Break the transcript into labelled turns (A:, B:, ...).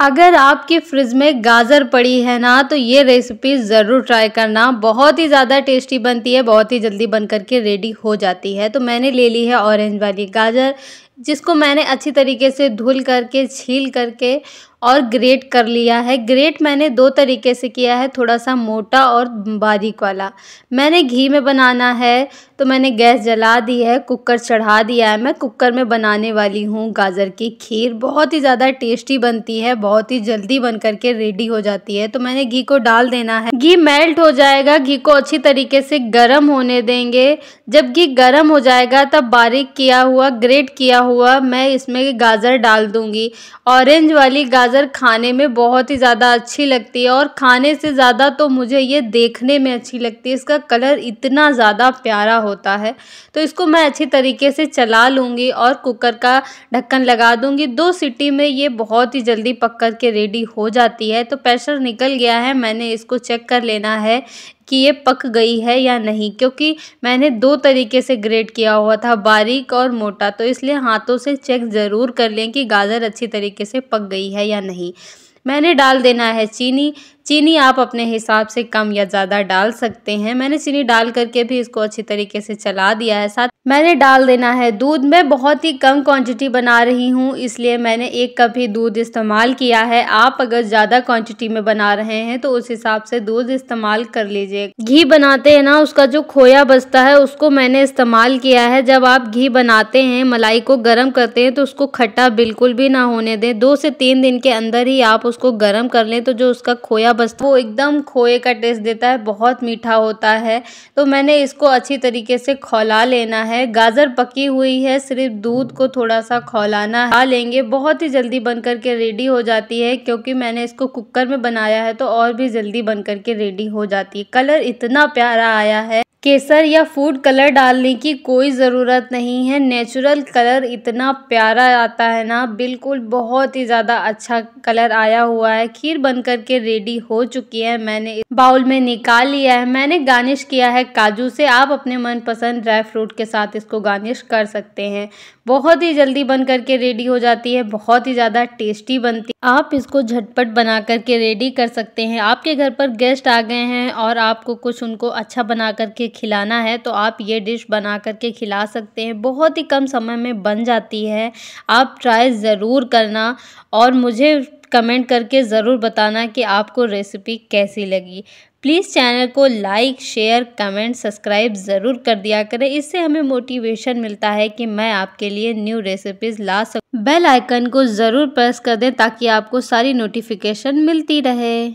A: अगर आपके फ्रिज में गाजर पड़ी है ना तो ये रेसिपी ज़रूर ट्राई करना बहुत ही ज़्यादा टेस्टी बनती है बहुत ही जल्दी बन करके रेडी हो जाती है तो मैंने ले ली है ऑरेंज वाली गाजर जिसको मैंने अच्छी तरीके से धुल करके छील करके और ग्रेट कर लिया है ग्रेट मैंने दो तरीके से किया है थोड़ा सा मोटा और बारीक वाला मैंने घी में बनाना है तो मैंने गैस जला दी है कुकर चढ़ा दिया है मैं कुकर में बनाने वाली हूँ गाजर की खीर बहुत ही ज़्यादा टेस्टी बनती है बहुत ही जल्दी बन करके रेडी हो जाती है तो मैंने घी को डाल देना है घी मेल्ट हो जाएगा घी को अच्छी तरीके से गर्म होने देंगे जब घी गर्म हो जाएगा तब बारीक किया हुआ ग्रेट किया हुआ मैं इसमें गाजर डाल दूंगी ऑरेंज वाली गाजर खाने में बहुत ही ज़्यादा अच्छी लगती है और खाने से ज़्यादा तो मुझे ये देखने में अच्छी लगती है इसका कलर इतना ज़्यादा प्यारा होता है तो इसको मैं अच्छी तरीके से चला लूँगी और कुकर का ढक्कन लगा दूँगी दो सीटी में ये बहुत ही जल्दी पक कर के रेडी हो जाती है तो प्रेशर निकल गया है मैंने इसको चेक कर लेना है कि ये पक गई है या नहीं क्योंकि मैंने दो तरीके से ग्रेट किया हुआ था बारीक और मोटा तो इसलिए हाथों से चेक ज़रूर कर लें कि गाजर अच्छी तरीके से पक गई है या नहीं मैंने डाल देना है चीनी चीनी आप अपने हिसाब से कम या ज़्यादा डाल सकते हैं मैंने चीनी डाल करके भी इसको अच्छी तरीके से चला दिया है साथ मैंने डाल देना है दूध मैं बहुत ही कम क्वांटिटी बना रही हूँ इसलिए मैंने एक कप ही दूध इस्तेमाल किया है आप अगर ज़्यादा क्वांटिटी में बना रहे हैं तो उस हिसाब से दूध इस्तेमाल कर लीजिए घी बनाते हैं ना उसका जो खोया बचता है उसको मैंने इस्तेमाल किया है जब आप घी बनाते हैं मलाई को गर्म करते हैं तो उसको खट्टा बिल्कुल भी ना होने दें दो से तीन दिन के अंदर ही आप उसको गर्म कर लें तो जो उसका खोया बस वो एकदम खोए का टेस्ट देता है बहुत मीठा होता है तो मैंने इसको अच्छी तरीके से खौला लेना है गाजर पकी हुई है सिर्फ दूध को थोड़ा सा खौलाना है लेंगे बहुत ही जल्दी बन करके रेडी हो जाती है क्योंकि मैंने इसको कुकर में बनाया है तो और भी जल्दी बन करके रेडी हो जाती है कलर इतना प्यारा आया है केसर या फूड कलर डालने की कोई ज़रूरत नहीं है नेचुरल कलर इतना प्यारा आता है ना बिल्कुल बहुत ही ज़्यादा अच्छा कलर आया हुआ है खीर बन कर के रेडी हो चुकी है मैंने बाउल में निकाल लिया है मैंने गार्निश किया है काजू से आप अपने मनपसंद ड्राई फ्रूट के साथ इसको गार्निश कर सकते हैं बहुत ही जल्दी बन करके रेडी हो जाती है बहुत ही ज़्यादा टेस्टी बनती है आप इसको झटपट बना करके रेडी कर सकते हैं आपके घर पर गेस्ट आ गए हैं और आपको कुछ उनको अच्छा बना करके खिलाना है तो आप ये डिश बना कर के खिला सकते हैं बहुत ही कम समय में बन जाती है आप ट्राई ज़रूर करना और मुझे कमेंट करके ज़रूर बताना कि आपको रेसिपी कैसी लगी प्लीज़ चैनल को लाइक शेयर कमेंट सब्सक्राइब ज़रूर कर दिया करें इससे हमें मोटिवेशन मिलता है कि मैं आपके लिए न्यू रेसिपीज़ ला सकूँ बेल आइकन को ज़रूर प्रेस कर दें ताकि आपको सारी नोटिफिकेशन मिलती रहे